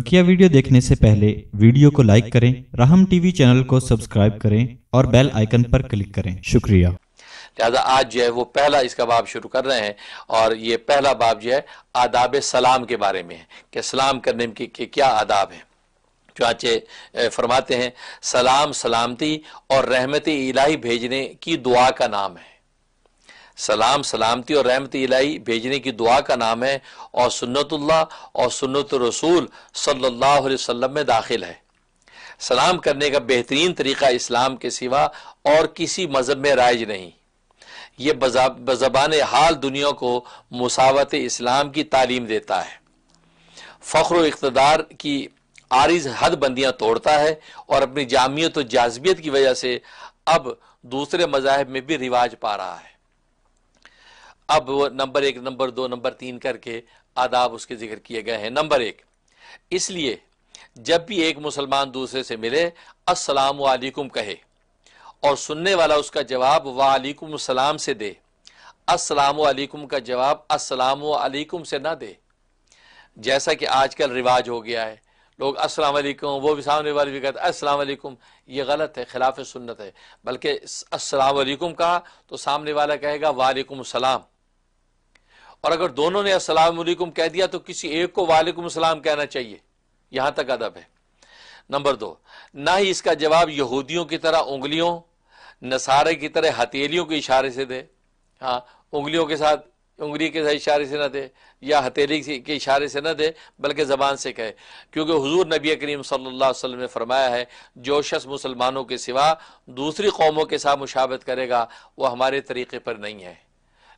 बकिया वीडियो देखने से पहले वीडियो को लाइक करें राहम टीवी चैनल को सब्सक्राइब करें और बेल आइकन पर क्लिक करें शुक्रिया लिहाजा आज जो है वो पहला इसका बाब शुरू कर रहे हैं और ये पहला बाब जो है आदाब सलाम के बारे में है कि सलाम करने के, के क्या आदाब है चुनाचे फरमाते हैं सलाम सलामती और रहमत इलाही भेजने की दुआ का नाम है सलाम सलामती और रहमत इलाही भेजने की दुआ का नाम है और सुन्नतुल्लाह और सुन्नत रसूल सल्लल्लाहु अलैहि वसल्लम में दाखिल है सलाम करने का बेहतरीन तरीका इस्लाम के सिवा और किसी मज़हब में राइज नहीं ये बजबान हाल दुनिया को मसावत इस्लाम की तालीम देता है फ़ख्र इकतदार की आरिज हद तोड़ता है और अपनी जामियत और जाजबियत की वजह से अब दूसरे मजाहब में भी रिवाज पा रहा है अब वो नंबर एक नंबर दो नंबर तीन करके आदाब उसके जिक्र किए गए हैं नंबर एक इसलिए जब भी एक मुसलमान दूसरे से मिले अस्सलाम वालेकुम कहे और सुनने वाला उसका जवाब वालेकुम सलाम से दे अस्सलाम वालेकुम का जवाब अस्सलाम वालेकुम से ना दे जैसा कि आजकल रिवाज हो गया है लोग अस्सलाम वालेकुम वो भी सामने वाले भी कहते अस्सलाम वालेकुम ये गलत है खिलाफ सुन्नत है बल्कि अस्सलाम वालेकुम कहा तो सामने वाला कहेगा वालेकुम सलाम और अगर दोनों ने असलकुम कह दिया तो किसी एक को वालेकुम सलाम कहना चाहिए यहाँ तक अदब है नंबर दो ना ही इसका जवाब यहूदियों की तरह उंगलियों नसारे की तरह हथेलियों के इशारे से दे हाँ उंगलियों के साथ उंगली के साथ इशारे से ना दे या हथेली के इशारे से ना दे बल्कि ज़बान से कहे क्योंकि हजूर नबी करीम सल्ला वसल्लम ने फरमाया है जो शख्स मुसलमानों के सिवा दूसरी कौमों के साथ मुशावत करेगा वह हमारे तरीक़े पर नहीं है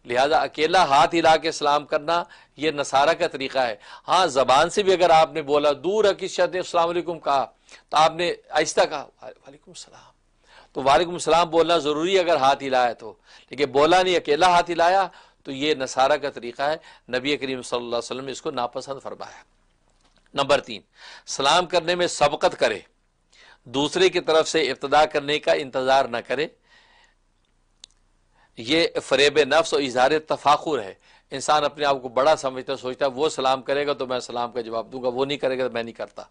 लिहाजा अकेला हाथ हिला के सलाम करना यह नसारा का तरीका है हाँ ज़बान से भी अगर आपने बोला दूर अकीशत ने अलैक्म कहा तो आपने आहिस्ता कहा वालेकुम सलाम तो वालेकुम सलाम बोलना ज़रूरी अगर हाथ हिलाया तो लेकिन बोला नहीं अकेला हाथ हिलाया तो ये नसारा का तरीका है नबी करीम सल्लम इसको नापसंद फरमाया नंबर तीन सलाम करने में सबकत करे दूसरे की तरफ से इब्तदा करने का इंतज़ार न करे ये फरेब नफ्स और इजहार तफाखुर है इंसान अपने आप को बड़ा समझता सोचता है वो सलाम करेगा तो मैं सलाम का जवाब दूंगा वो नहीं करेगा तो मैं नहीं करता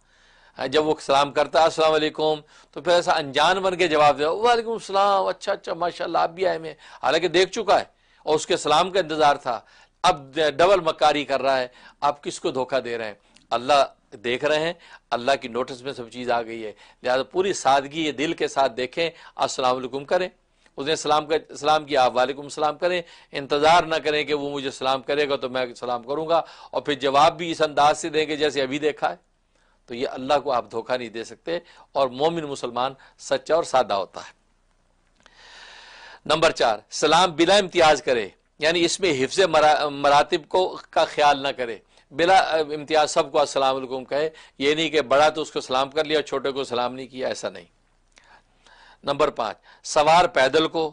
हाँ, जब वो सलाम करता है अस्सलाम वालेकुम तो फिर ऐसा अनजान बन के जवाब दे वालेकुम सलाम अच्छा अच्छा माशा आप भी आए मैं हालांकि देख चुका है और उसके सलाम का इंतज़ार था अब डबल मकारी कर रहा है आप किस को धोखा दे रहे हैं अल्लाह देख रहे हैं अल्लाह की नोटिस में सब चीज़ आ गई है लिहाजा पूरी सादगी ये दिल के साथ देखें अस्सलाम करें उसने सलाम का सलाम किया आप वालेकुम सलाम करें इंतज़ार ना करें कि वो मुझे सलाम करेगा तो मैं सलाम करूँगा और फिर जवाब भी इस अंदाज से देंगे जैसे अभी देखा है तो ये अल्लाह को आप धोखा नहीं दे सकते और मोमिन मुसलमान सच्चा और सादा होता है नंबर चार सलाम बिला इम्तियाज करे यानी इसमें हिफ्ज मरा, मरातब को का ख्याल ना करे बिला इम्तियाज सबको असलम कहे ये नहीं कि बड़ा तो उसको सलाम कर लिया और छोटे को सलाम नहीं किया ऐसा नहीं नंबर पाँच सवार पैदल को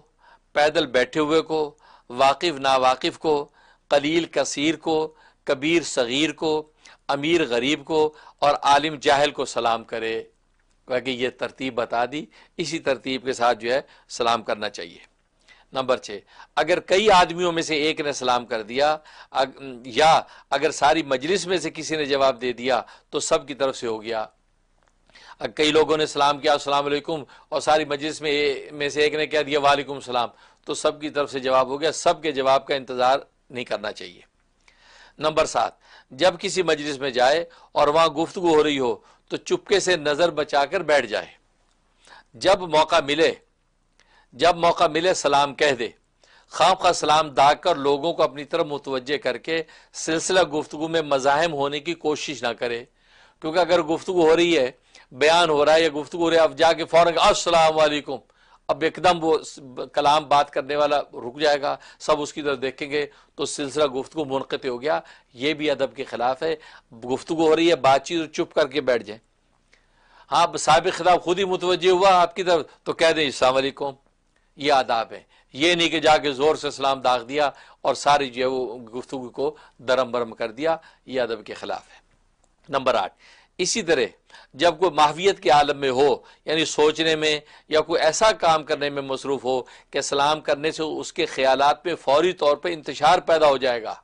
पैदल बैठे हुए को वाकिफ नावाकिफ को कलील कसीर को कबीर सगीर को अमीर गरीब को और आलिम जाहल को सलाम करे क्योंकि ये तरतीब बता दी इसी तरतीब के साथ जो है सलाम करना चाहिए नंबर छः अगर कई आदमियों में से एक ने सलाम कर दिया अग, या अगर सारी मजलिस में से किसी ने जवाब दे दिया तो सब की तरफ से हो गया कई लोगों ने सलाम किया असलम और सारी मजलिस में में से एक ने कह दिया वालेकुम सलाम तो सबकी तरफ से जवाब हो गया सब के जवाब का इंतज़ार नहीं करना चाहिए नंबर सात जब किसी मजलिस में जाए और वहाँ गुफ्तु हो रही हो तो चुपके से नज़र बचा कर बैठ जाए जब मौका मिले जब मौका मिले सलाम कह दे खाम खा सलाम दाग कर लोगों को अपनी तरफ मुतवजह करके सिलसिला गुफ्तु में मजाहम होने की कोशिश ना करे क्योंकि अगर गुफ्तु हो रही है बयान हो रहा है या गुफ्तु हो रही है अब जाके फ़ौरन असलकुम अब एकदम वो कलाम बात करने वाला रुक जाएगा सब उसकी तरफ देखेंगे तो सिलसिला गुफ्तु मुनक़ हो गया ये भी अदब के ख़िलाफ़ है गुफ्तु हो रही है बातचीत चुप करके बैठ जाए हाँ सबक खिलाफ खुद ही मुतवज हुआ आपकी तरफ तो कह दें अलकुम ये आदाब है ये नहीं कि जाके ज़ोर से सलाम दाग दिया और सारी जो है वो गुफ्तु को दरम बरम कर दिया ये अदब के ख़िलाफ़ है नंबर आठ इसी तरह जब कोई माहवियत के आलम में हो यानी सोचने में या कोई ऐसा काम करने में मसरूफ़ हो कि सलाम करने से उसके ख्याल में फौरी तौर पर इंतजार पैदा हो जाएगा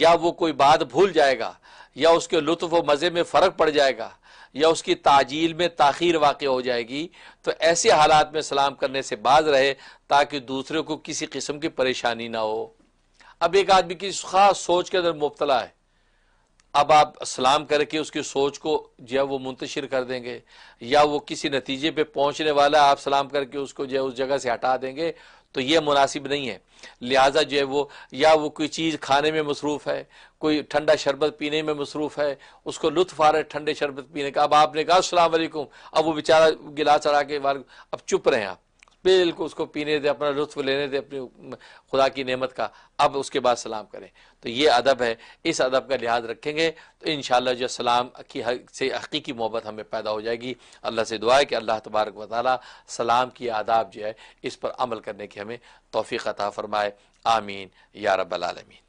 या वो कोई बात भूल जाएगा या उसके लुत्फ़ व मज़े में फ़र्क पड़ जाएगा या उसकी ताजील में ताखीर वाक़ हो जाएगी तो ऐसे हालात में सलाम करने से बाज रहे ताकि दूसरे को किसी किस्म की परेशानी ना हो अब एक आदमी किसी ख़ास सोच के अंदर मुबतला है अब आप सलाम करके उसकी सोच को जो है वो मुंतशिर कर देंगे या वो किसी नतीजे पे पहुंचने वाला आप सलाम करके उसको जो है उस जगह से हटा देंगे तो ये मुनासिब नहीं है लिहाजा जो है वो या वो कोई चीज़ खाने में मसरूफ़ है कोई ठंडा शरबत पीने में मसरूफ़ है उसको लुत्फ आ रहा है ठंडे शरबत पीने का अब आपने कहा असलकुम अब वो बेचारा गिलास चढ़ा के अब चुप रहे हैं आप बिल्कुल उसको पीने दें अपना लुत्फ लेने दें अपनी खुदा की नेमत का अब उसके बाद सलाम करें तो ये अदब है इस अदब का लिहाज रखेंगे तो इन जो सलाम की से हकीकी मोहब्बत हमें पैदा हो जाएगी अल्लाह से दुआ है कि अल्लाह तबारक वाली सलाम की आदाब जो है इस पर अमल करने की हमें तोफ़ी अता फ़रमाए आमीन या रबालमीन